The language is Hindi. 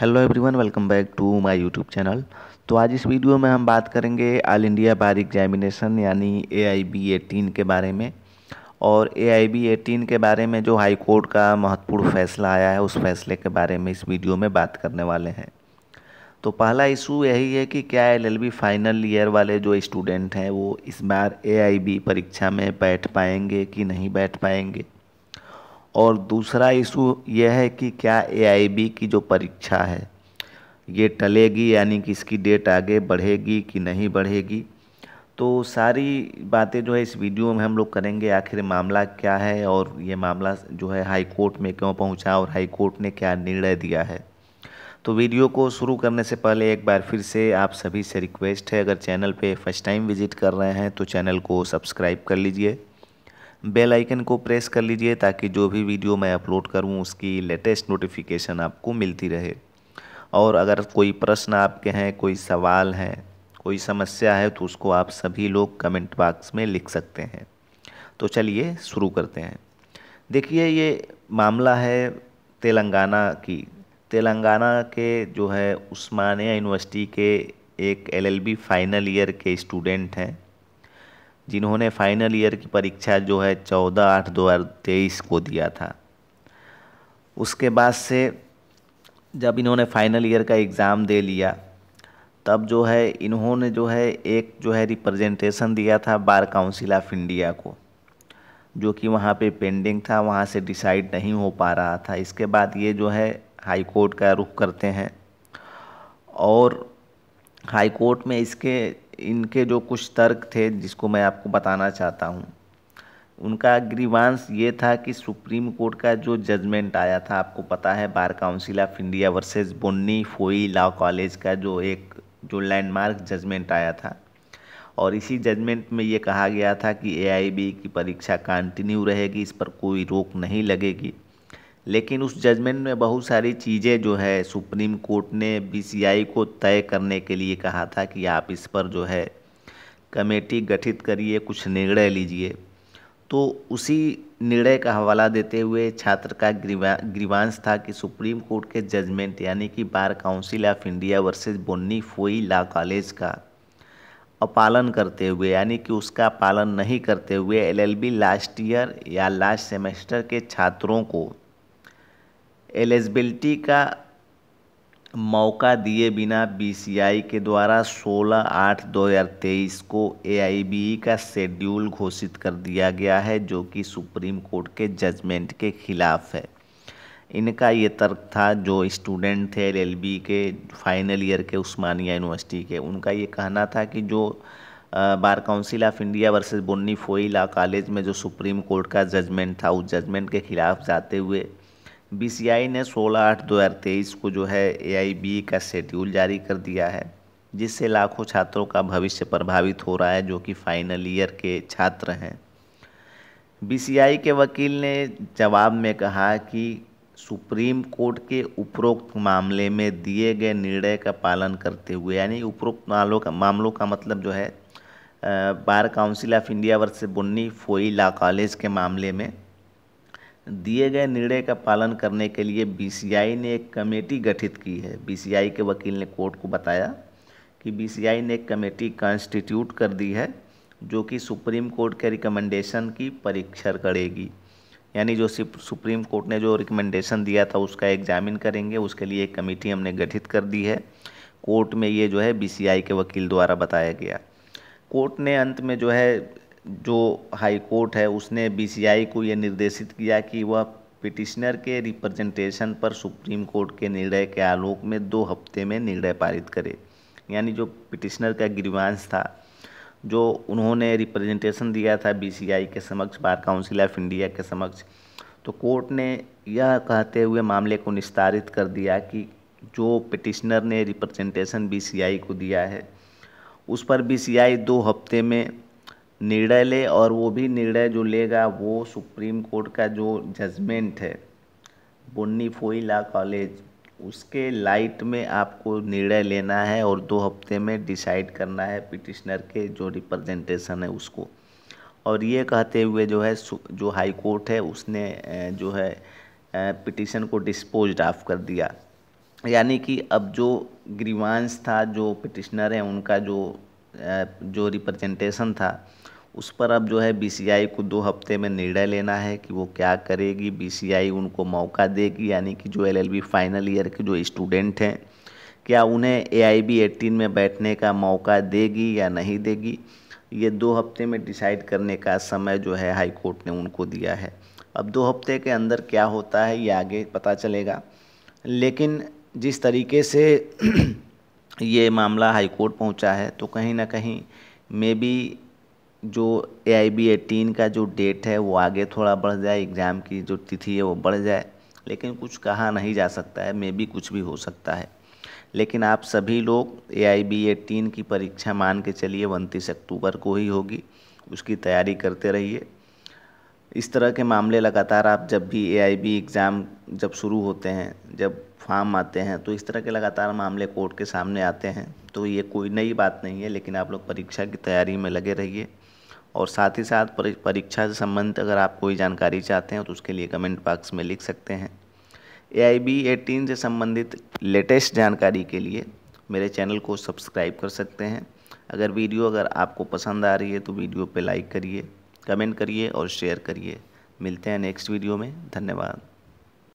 hello everyone welcome back to my YouTube channel तो आज इस वीडियो में हम बात करेंगे ऑल इंडिया बार एग्जामिनेशन यानी ए आई बी एटीन के बारे में और ए आई बी एटीन के बारे में जो हाई कोर्ट का महत्वपूर्ण फैसला आया है उस फैसले के बारे में इस वीडियो में बात करने वाले हैं तो पहला इशू यही है कि क्या L L B final year वाले जो स्टूडेंट हैं वो इस बार ए आई बी परीक्षा में बैठ पाएंगे कि नहीं बैठ पाएंगे और दूसरा इशू यह है कि क्या ए की जो परीक्षा है ये टलेगी यानी कि इसकी डेट आगे बढ़ेगी कि नहीं बढ़ेगी तो सारी बातें जो है इस वीडियो में हम लोग करेंगे आखिर मामला क्या है और ये मामला जो है हाई कोर्ट में क्यों पहुंचा और हाई कोर्ट ने क्या निर्णय दिया है तो वीडियो को शुरू करने से पहले एक बार फिर से आप सभी से रिक्वेस्ट है अगर चैनल पे फर्स्ट टाइम विज़िट कर रहे हैं तो चैनल को सब्सक्राइब कर लीजिए बेल आइकन को प्रेस कर लीजिए ताकि जो भी वीडियो मैं अपलोड करूं उसकी लेटेस्ट नोटिफिकेशन आपको मिलती रहे और अगर कोई प्रश्न आपके हैं कोई सवाल हैं कोई समस्या है तो उसको आप सभी लोग कमेंट बॉक्स में लिख सकते हैं तो चलिए शुरू करते हैं देखिए ये मामला है तेलंगाना की तेलंगाना के जो है उस्मानिया यूनिवर्सिटी के एक एलएलबी फाइनल ईयर के स्टूडेंट हैं जिन्होंने फाइनल ईयर की परीक्षा जो है चौदह आठ दो हज़ार तेईस को दिया था उसके बाद से जब इन्होंने फाइनल ईयर का एग्ज़ाम दे लिया तब जो है इन्होंने जो है एक जो है रिप्रेजेंटेशन दिया था बार काउंसिल ऑफ इंडिया को जो कि वहाँ पे पेंडिंग था वहाँ से डिसाइड नहीं हो पा रहा था इसके बाद ये जो है हाई कोर्ट का रुख करते हैं और हाई कोर्ट में इसके इनके जो कुछ तर्क थे जिसको मैं आपको बताना चाहता हूँ उनका ग्रीवांश ये था कि सुप्रीम कोर्ट का जो जजमेंट आया था आपको पता है Bar Council of India versus Bonnie Foi Law College का जो एक जो लैंडमार्क जजमेंट आया था और इसी जजमेंट में ये कहा गया था कि एआईबी की परीक्षा कंटिन्यू रहेगी इस पर कोई रोक नहीं लगेगी लेकिन उस जजमेंट में बहुत सारी चीज़ें जो है सुप्रीम कोर्ट ने बीसीआई को तय करने के लिए कहा था कि आप इस पर जो है कमेटी गठित करिए कुछ निर्णय लीजिए तो उसी निर्णय का हवाला देते हुए छात्र का ग्रीवा ग्रीवांश था कि सुप्रीम कोर्ट के जजमेंट यानी कि Bar Council of India versus Bonnie Foi Law College का अपालन करते हुए यानी कि उसका पालन नहीं करते हुए एलएलबी लास्ट ईयर या लास्ट सेमेस्टर के छात्रों को एलिजिबिलिटी का मौका दिए बिना बीसीआई के द्वारा 16 आठ 2023 को एआईबीई का शेड्यूल घोषित कर दिया गया है जो कि सुप्रीम कोर्ट के जजमेंट के ख़िलाफ़ है इनका ये तर्क था जो स्टूडेंट थे एल के फाइनल ईयर के उस्मानिया यूनिवर्सिटी के उनका ये कहना था कि जो Bar Council of India versus Bonnie Foi College में जो सुप्रीम कोर्ट का जजमेंट था उस जजमेंट के ख़िलाफ़ जाते हुए बीसीआई ने 16 आठ 2023 को जो है ए का शेड्यूल जारी कर दिया है जिससे लाखों छात्रों का भविष्य प्रभावित हो रहा है जो कि फाइनल ईयर के छात्र हैं बीसीआई के वकील ने जवाब में कहा कि सुप्रीम कोर्ट के उपरोक्त मामले में दिए गए निर्णय का पालन करते हुए यानी उपरोक्त मामलों का मामलों का मतलब जो है Bar Council of India versus Bonnie Foi La college के मामले में दिए गए निर्णय का पालन करने के लिए बीसीआई ने एक कमेटी गठित की है बीसीआई के वकील ने कोर्ट को बताया कि बीसीआई ने एक कमेटी कॉन्स्टिट्यूट कर दी है जो कि सुप्रीम कोर्ट के रिकमेंडेशन की परीक्षा करेगी यानी जो सुप्रीम कोर्ट ने जो रिकमेंडेशन दिया था उसका एग्जामिन करेंगे उसके लिए एक कमेटी हमने गठित कर दी है कोर्ट में ये जो है बी के वकील द्वारा बताया गया कोर्ट ने अंत में जो है जो हाई कोर्ट है उसने बीसीआई को ये निर्देशित किया कि वह पिटिशनर के रिप्रेजेंटेशन पर सुप्रीम कोर्ट के निर्णय के आलोक में दो हफ्ते में निर्णय पारित करे यानी जो पिटिशनर का ग्रीवांश था जो उन्होंने रिप्रेजेंटेशन दिया था बीसीआई के समक्ष बार काउंसिल ऑफ इंडिया के समक्ष तो कोर्ट ने यह कहते हुए मामले को निस्तारित कर दिया कि जो पिटिशनर ने रिप्रेजेंटेशन बीसीआई को दिया है उस पर बीसीआई दो हफ्ते में निर्णय ले और वो भी निर्णय जो लेगा वो सुप्रीम कोर्ट का जो जजमेंट है बुन्नी फोइला कॉलेज उसके लाइट में आपको निर्णय लेना है और दो हफ्ते में डिसाइड करना है पिटिशनर के जो रिप्रेजेंटेशन है उसको और ये कहते हुए जो है जो हाई कोर्ट है उसने जो है पिटिशन को डिस्पोज ऑफ कर दिया यानी कि अब जो ग्रीवांश था जो पिटिशनर है उनका जो जो रिप्रेजेंटेशन था उस पर अब जो है बीसीआई को दो हफ्ते में निर्णय लेना है कि वो क्या करेगी बीसीआई उनको मौका देगी यानी कि जो एलएलबी फाइनल ईयर के जो स्टूडेंट हैं क्या उन्हें ए आई बी एटीन में बैठने का मौका देगी या नहीं देगी ये दो हफ्ते में डिसाइड करने का समय जो है हाई कोर्ट ने उनको दिया है अब दो हफ्ते के अंदर क्या होता है ये आगे पता चलेगा लेकिन जिस तरीके से ये मामला हाई कोर्ट पहुंचा है तो कहीं ना कहीं मे बी जो ए आई बी एटीन का जो डेट है वो आगे थोड़ा बढ़ जाए एग्ज़ाम की जो तिथि है वो बढ़ जाए लेकिन कुछ कहा नहीं जा सकता है मे बी कुछ भी हो सकता है लेकिन आप सभी लोग ए आई बी एटीन की परीक्षा मान के चलिए उनतीस अक्टूबर को ही होगी उसकी तैयारी करते रहिए इस तरह के मामले लगातार आप जब भी ए एग्ज़ाम जब शुरू होते हैं जब फार्म आते हैं तो इस तरह के लगातार मामले कोर्ट के सामने आते हैं तो ये कोई नई बात नहीं है लेकिन आप लोग परीक्षा की तैयारी में लगे रहिए और साथ ही साथ परीक्षा से संबंधित अगर आप कोई जानकारी चाहते हैं तो उसके लिए कमेंट बॉक्स में लिख सकते हैं ए आई बी एटीन से संबंधित लेटेस्ट जानकारी के लिए मेरे चैनल को सब्सक्राइब कर सकते हैं अगर वीडियो अगर आपको पसंद आ रही है तो वीडियो पर लाइक करिए कमेंट करिए और शेयर करिए मिलते हैं नेक्स्ट वीडियो में धन्यवाद